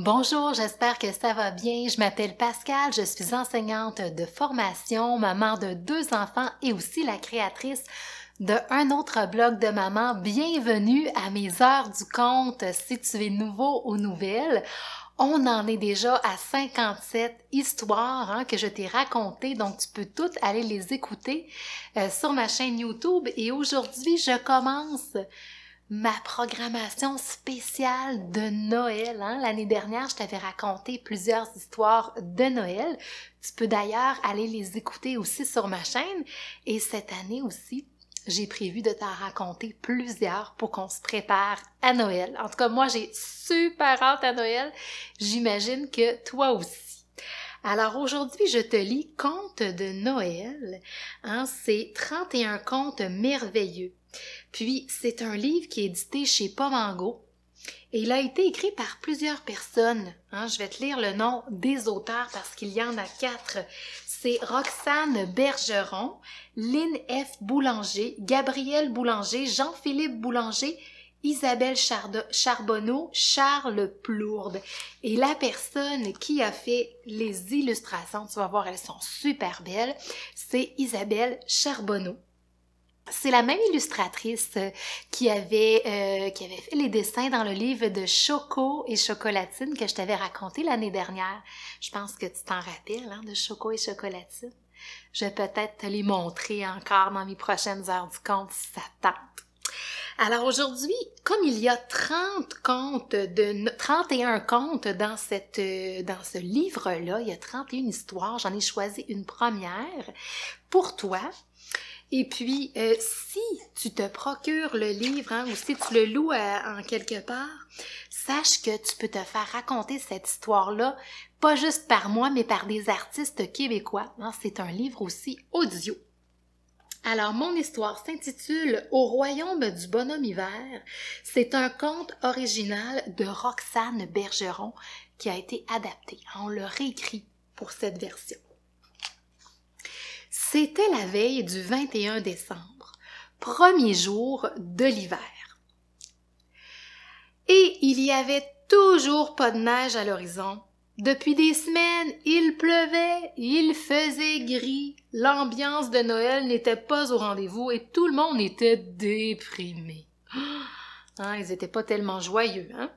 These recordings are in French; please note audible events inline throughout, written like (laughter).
Bonjour, j'espère que ça va bien. Je m'appelle Pascal, je suis enseignante de formation, maman de deux enfants et aussi la créatrice d'un autre blog de maman. Bienvenue à mes heures du compte si tu es nouveau ou nouvelle. On en est déjà à 57 histoires hein, que je t'ai racontées, donc tu peux toutes aller les écouter euh, sur ma chaîne YouTube. Et aujourd'hui, je commence ma programmation spéciale de Noël. Hein. L'année dernière, je t'avais raconté plusieurs histoires de Noël. Tu peux d'ailleurs aller les écouter aussi sur ma chaîne. Et cette année aussi, j'ai prévu de t'en raconter plusieurs pour qu'on se prépare à Noël. En tout cas, moi, j'ai super hâte à Noël. J'imagine que toi aussi. Alors aujourd'hui, je te lis Contes de Noël. Hein, C'est 31 contes merveilleux puis, c'est un livre qui est édité chez Pomango. Et il a été écrit par plusieurs personnes. Hein, je vais te lire le nom des auteurs parce qu'il y en a quatre. C'est Roxane Bergeron, Lynn F. Boulanger, Gabriel Boulanger, Jean-Philippe Boulanger, Isabelle Charbonneau, Charles Plourde. Et la personne qui a fait les illustrations, tu vas voir, elles sont super belles, c'est Isabelle Charbonneau. C'est la même illustratrice euh, qui avait, euh, qui avait fait les dessins dans le livre de Choco et Chocolatine que je t'avais raconté l'année dernière. Je pense que tu t'en rappelles hein, de Choco et Chocolatine. Je vais peut-être te les montrer encore dans mes prochaines heures du compte si ça tente. Alors aujourd'hui, comme il y a 30 contes de 31 contes dans cette euh, dans ce livre là, il y a 31 histoires, j'en ai choisi une première pour toi. Et puis, euh, si tu te procures le livre hein, ou si tu le loues euh, en quelque part, sache que tu peux te faire raconter cette histoire-là, pas juste par moi, mais par des artistes québécois. Hein, c'est un livre aussi audio. Alors, mon histoire s'intitule Au royaume du bonhomme hiver. C'est un conte original de Roxane Bergeron qui a été adapté. On l'a réécrit pour cette version. C'était la veille du 21 décembre, premier jour de l'hiver. Et il y avait toujours pas de neige à l'horizon. Depuis des semaines, il pleuvait, il faisait gris, l'ambiance de Noël n'était pas au rendez-vous et tout le monde était déprimé. Ah! Hein, ils n'étaient pas tellement joyeux, hein?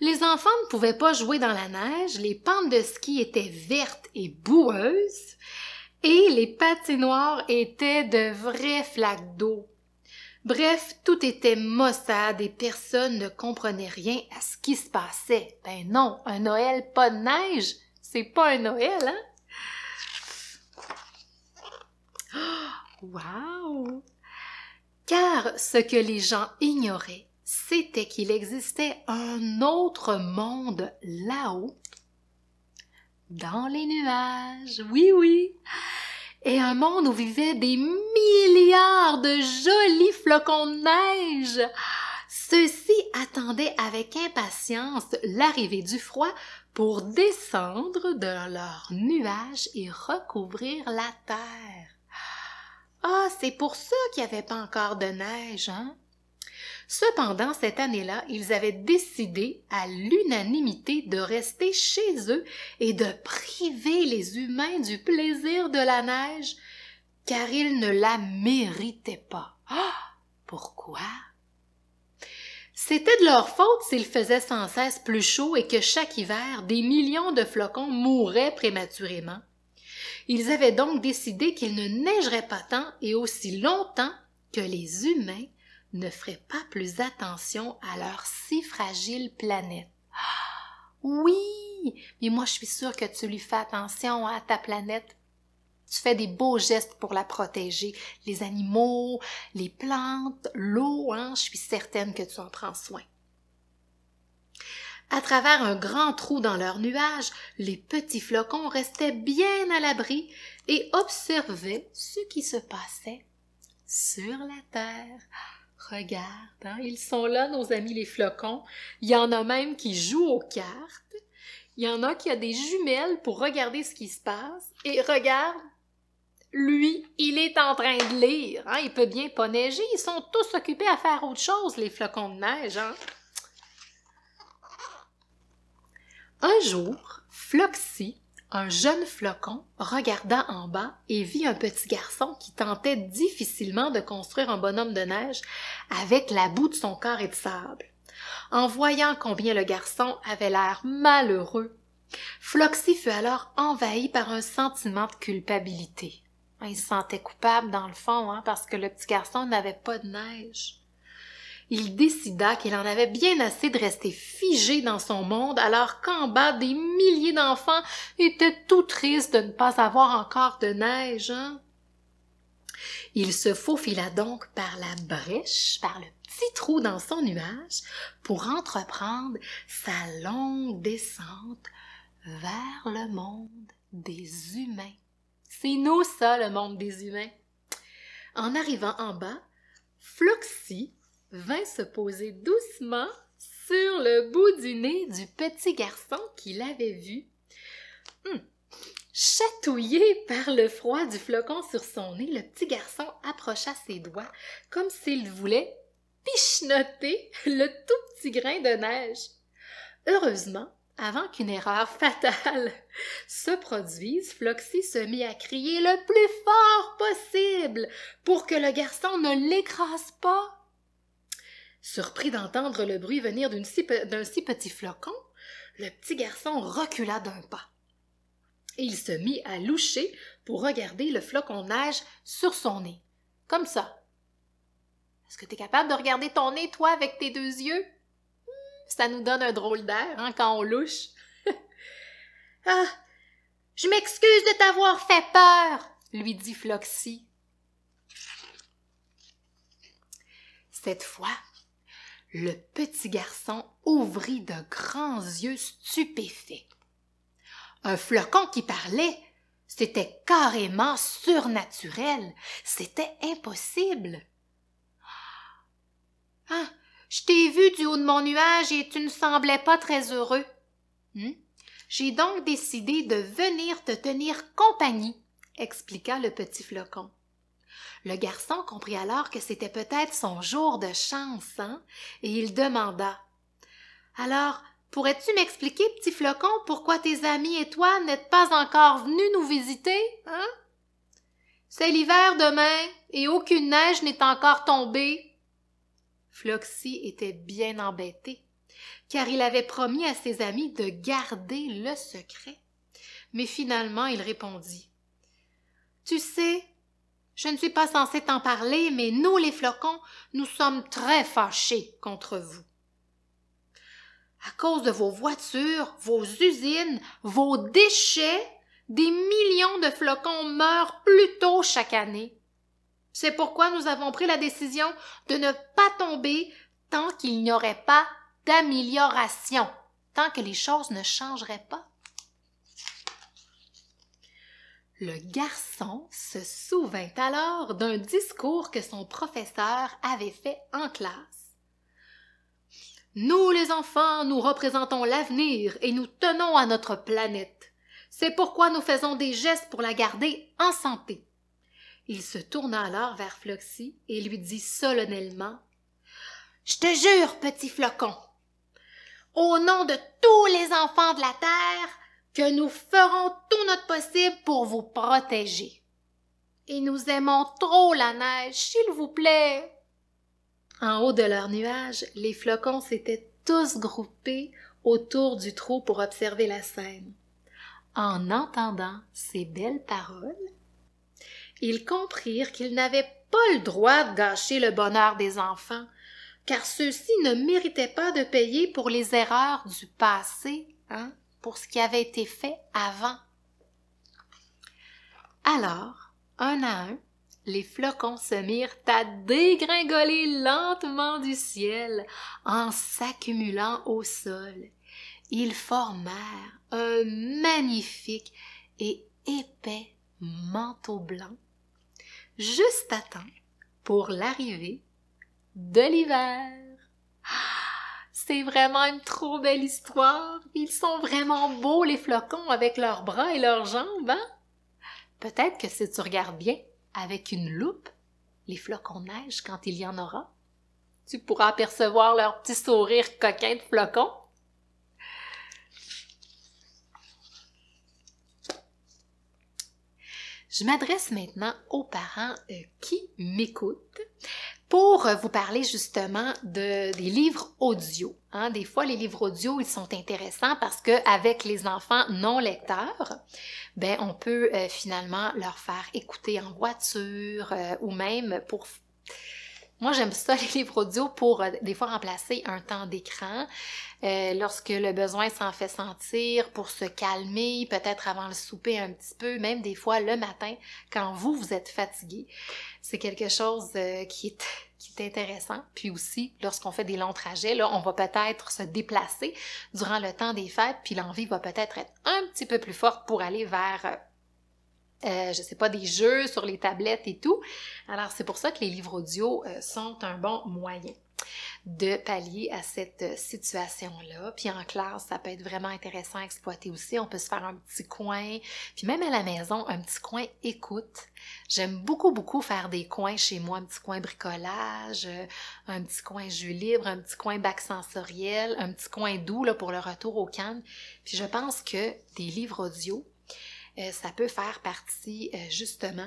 Les enfants ne pouvaient pas jouer dans la neige, les pentes de ski étaient vertes et boueuses, et les patinoires étaient de vrais flaques d'eau. Bref, tout était maussade et personne ne comprenait rien à ce qui se passait. Ben non, un Noël pas de neige, c'est pas un Noël, hein? (gasps) Wow! Car ce que les gens ignoraient, c'était qu'il existait un autre monde là-haut, dans les nuages. Oui, oui! et un monde où vivaient des milliards de jolis flocons de neige. Ceux-ci attendaient avec impatience l'arrivée du froid pour descendre de leurs nuages et recouvrir la terre. Ah, c'est pour ça qu'il n'y avait pas encore de neige, hein? Cependant, cette année-là, ils avaient décidé à l'unanimité de rester chez eux et de priver les humains du plaisir de la neige, car ils ne la méritaient pas. Ah! Pourquoi? C'était de leur faute s'il faisait sans cesse plus chaud et que chaque hiver, des millions de flocons mouraient prématurément. Ils avaient donc décidé qu'il ne neigerait pas tant et aussi longtemps que les humains ne feraient pas plus attention à leur si fragile planète. (gasps) Oui, mais moi je suis sûre que tu lui fais attention à ta planète. Tu fais des beaux gestes pour la protéger, les animaux, les plantes, l'eau, hein, je suis certaine que tu en prends soin. À travers un grand trou dans leurs nuages, les petits flocons restaient bien à l'abri et observaient ce qui se passait sur la terre. Regarde, hein, ils sont là, nos amis les flocons. Il y en a même qui jouent aux cartes. Il y en a qui a des jumelles pour regarder ce qui se passe. Et regarde, lui, il est en train de lire. Hein. Il peut bien pas neiger. Ils sont tous occupés à faire autre chose, les flocons de neige. Hein. Un jour, Floxy un jeune flocon regarda en bas et vit un petit garçon qui tentait difficilement de construire un bonhomme de neige avec la boue de son corps et de sable. En voyant combien le garçon avait l'air malheureux, Floxy fut alors envahi par un sentiment de culpabilité. Il se sentait coupable dans le fond, hein, parce que le petit garçon n'avait pas de neige il décida qu'il en avait bien assez de rester figé dans son monde alors qu'en bas des milliers d'enfants étaient tout tristes de ne pas avoir encore de neige. Hein. Il se faufila donc par la brèche, par le petit trou dans son nuage, pour entreprendre sa longue descente vers le monde des humains. C'est nous ça, le monde des humains. En arrivant en bas, Floxy vint se poser doucement sur le bout du nez du petit garçon qui avait vu. Hum. Chatouillé par le froid du flocon sur son nez, le petit garçon approcha ses doigts comme s'il voulait pichenoter le tout petit grain de neige. Heureusement, avant qu'une erreur fatale se produise, Floxy se mit à crier le plus fort possible pour que le garçon ne l'écrase pas Surpris d'entendre le bruit venir d'un si, petit flocon, le petit garçon recula d'un pas. Et il se mit à loucher pour regarder le flocon neige sur son nez. Comme ça. Est-ce que tu es capable de regarder ton nez, toi, avec tes deux yeux? Hmm, ça nous donne un drôle d'air, hein, quand on louche. (laughs) ah! Je m'excuse de t'avoir fait peur, lui dit Floxy. Cette fois, le petit garçon ouvrit de grands yeux stupéfaits. Un flocon qui parlait, c'était carrément surnaturel, c'était impossible. Ah, je t'ai vu du haut de mon nuage et tu ne semblais pas très heureux. Hmm? J'ai donc décidé de venir te tenir compagnie, expliqua le petit flocon. Le garçon comprit alors que c'était peut-être son jour de chance, hein, et il demanda. Alors, pourrais-tu m'expliquer, petit flocon, pourquoi tes amis et toi n'êtes pas encore venus nous visiter, hein? C'est l'hiver demain, et aucune neige n'est encore tombée. Floxy était bien embêté, car il avait promis à ses amis de garder le secret. Mais finalement il répondit. Tu sais, je ne suis pas censée t'en parler, mais nous, les flocons, nous sommes très fâchés contre vous. À cause de vos voitures, vos usines, vos déchets, des millions de flocons meurent plus tôt chaque année. C'est pourquoi nous avons pris la décision de ne pas tomber tant qu'il n'y aurait pas d'amélioration, tant que les choses ne changeraient pas. Le garçon se souvint alors d'un discours que son professeur avait fait en classe. Nous, les enfants, nous représentons l'avenir et nous tenons à notre planète. C'est pourquoi nous faisons des gestes pour la garder en santé. Il se tourna alors vers Floxy et lui dit solennellement Je te jure, petit flocon, au nom de tous les enfants de la Terre, que nous ferons tout notre possible pour vous protéger. Et nous aimons trop la neige, s'il vous plaît. En haut de leur nuages, les flocons s'étaient tous groupés autour du trou pour observer la scène. En entendant ces belles paroles, ils comprirent qu'ils n'avaient pas le droit de gâcher le bonheur des enfants, car ceux-ci ne méritaient pas de payer pour les erreurs du passé, hein? pour ce qui avait été fait avant. Alors, un à un, les flocons se mirent à dégringoler lentement du ciel en s'accumulant au sol. Ils formèrent un magnifique et épais manteau blanc, juste à temps pour l'arrivée de l'hiver. Ah! C'est vraiment une trop belle histoire. Ils sont vraiment beaux, les flocons, avec leurs bras et leurs jambes, hein? Peut-être que si tu regardes bien, avec une loupe, les flocons neige quand il y en aura. Tu pourras apercevoir leur petit sourire coquin de flocons. Je m'adresse maintenant aux parents euh, qui m'écoutent pour euh, vous parler justement de, des livres audio. Hein. Des fois, les livres audio, ils sont intéressants parce que avec les enfants non lecteurs, ben, on peut euh, finalement leur faire écouter en voiture euh, ou même pour moi, j'aime ça (laughs) les livres pour euh, des fois remplacer un temps d'écran euh, lorsque le besoin s'en fait sentir, pour se calmer, peut-être avant le souper un petit peu, même des fois le matin quand vous vous êtes fatigué. C'est quelque chose euh, qui est (laughs) qui est intéressant. Puis aussi, lorsqu'on fait des longs trajets, là, on va peut-être se déplacer durant le temps des fêtes, puis l'envie va peut-être être un petit peu plus forte pour aller vers euh, je sais pas, des jeux sur les tablettes et tout. Alors c'est pour ça que les livres audio euh, sont un bon moyen de pallier à cette euh, situation-là. Puis en classe, ça peut être vraiment intéressant à exploiter aussi. On peut se faire un petit coin, puis même à la maison, un petit coin écoute. J'aime beaucoup, beaucoup faire des coins chez moi, un petit coin bricolage, un petit coin jus libre, un petit coin bac sensoriel, un petit coin doux pour le retour au calme. Puis je pense que des livres audio, euh, ça peut faire partie euh, justement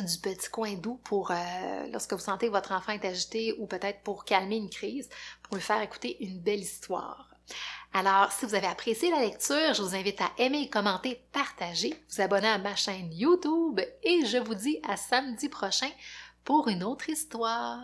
du petit coin doux pour euh, lorsque vous sentez votre enfant est agité ou peut-être pour calmer une crise, pour lui faire écouter une belle histoire. Alors, si vous avez apprécié la lecture, je vous invite à aimer, commenter, partager, vous abonner à ma chaîne YouTube et je vous dis à samedi prochain pour une autre histoire.